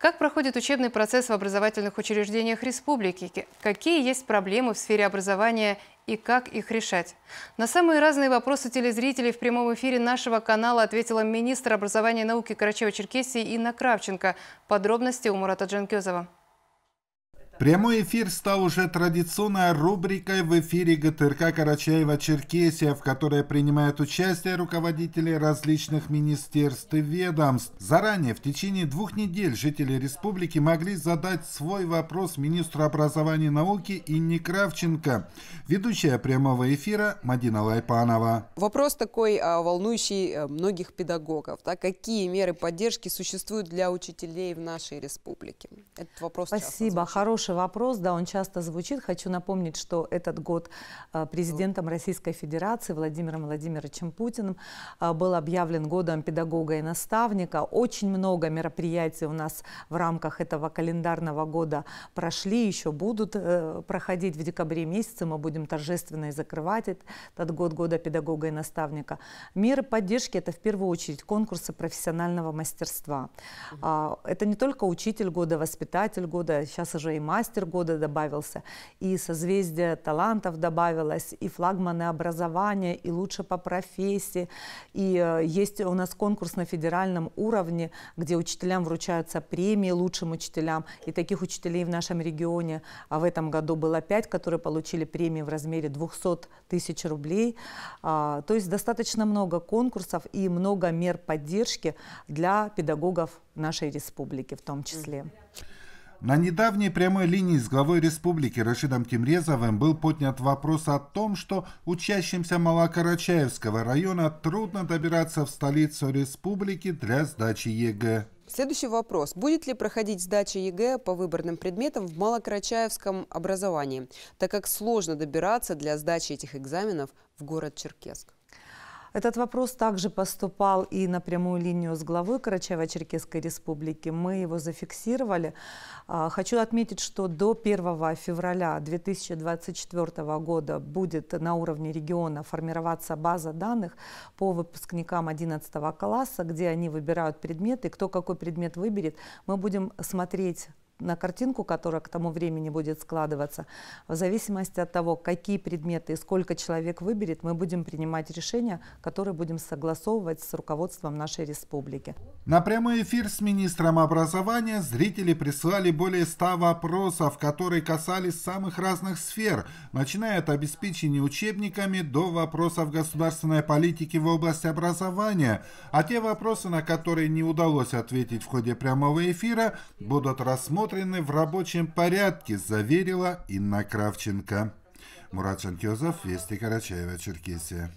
Как проходит учебный процесс в образовательных учреждениях республики? Какие есть проблемы в сфере образования и как их решать? На самые разные вопросы телезрителей в прямом эфире нашего канала ответила министр образования и науки Карачева-Черкесии Инна Кравченко. Подробности у Мурата Джанкезова. Прямой эфир стал уже традиционной рубрикой в эфире ГТРК Карачаева-Черкесия, в которой принимают участие руководители различных министерств и ведомств. Заранее, в течение двух недель, жители республики могли задать свой вопрос министру образования и науки Инне Кравченко. Ведущая прямого эфира Мадина Лайпанова. Вопрос такой а, волнующий э, многих педагогов. Да? Какие меры поддержки существуют для учителей в нашей республике? Этот вопрос Спасибо. Хороший хороший вопрос, да, он часто звучит. Хочу напомнить, что этот год э, президентом Российской Федерации Владимиром Владимировичем Путиным э, был объявлен годом педагога и наставника. Очень много мероприятий у нас в рамках этого календарного года прошли, еще будут э, проходить в декабре месяце. Мы будем торжественно и закрывать этот год года педагога и наставника. Меры поддержки – это в первую очередь конкурсы профессионального мастерства. А, это не только учитель года, воспитатель года, сейчас уже и мастер мастер года добавился, и созвездие талантов добавилось, и флагманы образования, и лучше по профессии. И э, есть у нас конкурс на федеральном уровне, где учителям вручаются премии лучшим учителям. И таких учителей в нашем регионе а в этом году было пять, которые получили премии в размере 200 тысяч рублей. А, то есть достаточно много конкурсов и много мер поддержки для педагогов нашей республики в том числе. На недавней прямой линии с главой республики Рашидом Тимрезовым был поднят вопрос о том, что учащимся Малокарачаевского района трудно добираться в столицу республики для сдачи ЕГЭ. Следующий вопрос. Будет ли проходить сдача ЕГЭ по выборным предметам в Малокрачаевском образовании, так как сложно добираться для сдачи этих экзаменов в город Черкесск? Этот вопрос также поступал и на прямую линию с главой Карачаево-Черкесской республики. Мы его зафиксировали. А, хочу отметить, что до 1 февраля 2024 года будет на уровне региона формироваться база данных по выпускникам 11 класса, где они выбирают предметы. Кто какой предмет выберет, мы будем смотреть на картинку, которая к тому времени будет складываться, в зависимости от того, какие предметы и сколько человек выберет, мы будем принимать решения, которые будем согласовывать с руководством нашей республики. На прямой эфир с министром образования зрители прислали более 100 вопросов, которые касались самых разных сфер, начиная от обеспечения учебниками до вопросов государственной политики в области образования. А те вопросы, на которые не удалось ответить в ходе прямого эфира, будут рассмотрены рассмотрены в рабочем порядке, заверила Инна Кравченко. Мурат Шанкезов, Вести Карачаева, Черкесия.